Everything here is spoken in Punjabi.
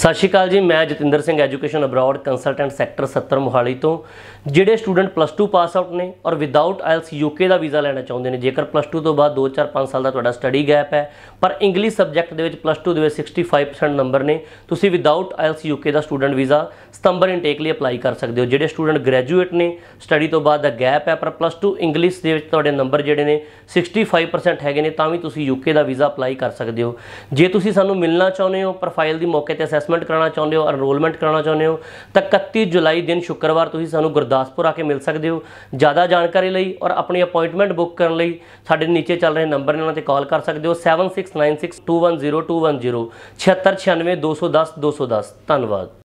ਸਤਿ ਸ਼੍ਰੀ ਅਕਾਲ ਜੀ ਮੈਂ Jatinder Singh education abroad consultant sector 70 Mohali ਤੋਂ ਜਿਹੜੇ ਸਟੂਡੈਂਟ ਪਲੱਸ 2 ਪਾਸ ਆਊਟ ਨੇ ਔਰ ਵਿਦਆਊਟ ਆਇਲਸ ਯੂਕੇ ਦਾ ਵੀਜ਼ਾ ਲੈਣਾ ਚਾਹੁੰਦੇ ਨੇ ਜੇਕਰ ਪਲੱਸ 2 ਤੋਂ ਬਾਅਦ 2-4-5 ਸਾਲ ਦਾ ਤੁਹਾਡਾ ਸਟੱਡੀ ਗੈਪ ਹੈ ਪਰ ਇੰਗਲਿਸ਼ ਸਬਜੈਕਟ ਦੇ ਵਿੱਚ ਪਲੱਸ 2 ਦੇ ਵਿੱਚ 65% ਨੰਬਰ ਨੇ ਤੁਸੀਂ ਵਿਦਆਊਟ ਆਇਲਸ ਯੂਕੇ ਦਾ ਸਟੂਡੈਂਟ ਵੀਜ਼ਾ ਸਤੰਬਰ ਇਨਟੇਕ ਲਈ ਅਪਲਾਈ ਕਰ ਸਕਦੇ ਹੋ ਜਿਹੜੇ ਸਟੂਡੈਂਟ ਗ੍ਰੈਜੂਏਟ ਨੇ ਸਟੱਡੀ ਤੋਂ ਬਾਅਦ ਦਾ ਗੈਪ ਹੈ ਪਰ ਪਲੱਸ 2 ਇੰਗਲਿਸ਼ ਦੇ ਵਿੱਚ ਤੁਹਾਡੇ ਨੰਬਰ ਜਿਹੜੇ ਨੇ 65% ਹੈਗੇ ਨੇ ਤਾਂ ਵੀ ਤੁਸੀਂ ਯੂਕੇ ਦਾ ਵੀਜ਼ਾ ਅਪਲਾਈ ਕਰ ਸਕਦੇ ਹੋ ਜੇ ਤੁਸੀਂ ਸਾਨੂੰ ਮਿਲਣਾ ਚਾਹੁੰਦੇ ਹੋ ਪ੍ਰੋਫਾਈਲ ਦੀ ਮੌਕੇ ਤੇ ਅਸੈਸ ਅਸੈਸਮੈਂਟ ਕਰਾਉਣਾ ਚਾਹੁੰਦੇ ਹੋ ਅਨਰੋਲਮੈਂਟ ਕਰਾਉਣਾ ਚਾਹੁੰਦੇ ਹੋ ਤਾਂ 31 ਜੁਲਾਈ ਦਿਨ ਸ਼ੁੱਕਰਵਾਰ ਤੁਸੀਂ ਸਾਨੂੰ ਗੁਰਦਾਸਪੁਰ ਆ ਕੇ ਮਿਲ ਸਕਦੇ ਹੋ ਜ਼ਿਆਦਾ ਜਾਣਕਾਰੀ ਲਈ ਔਰ ਆਪਣੀ ਅਪਾਇੰਟਮੈਂਟ ਬੁੱਕ ਕਰਨ ਲਈ ਸਾਡੇ ਨੀਚੇ ਚੱਲ ਰਹੇ ਨੰਬਰ ਨਾਲ ਤੇ ਕਾਲ ਕਰ ਸਕਦੇ ਹੋ 7696210210 7696210210 ਧੰਨਵਾਦ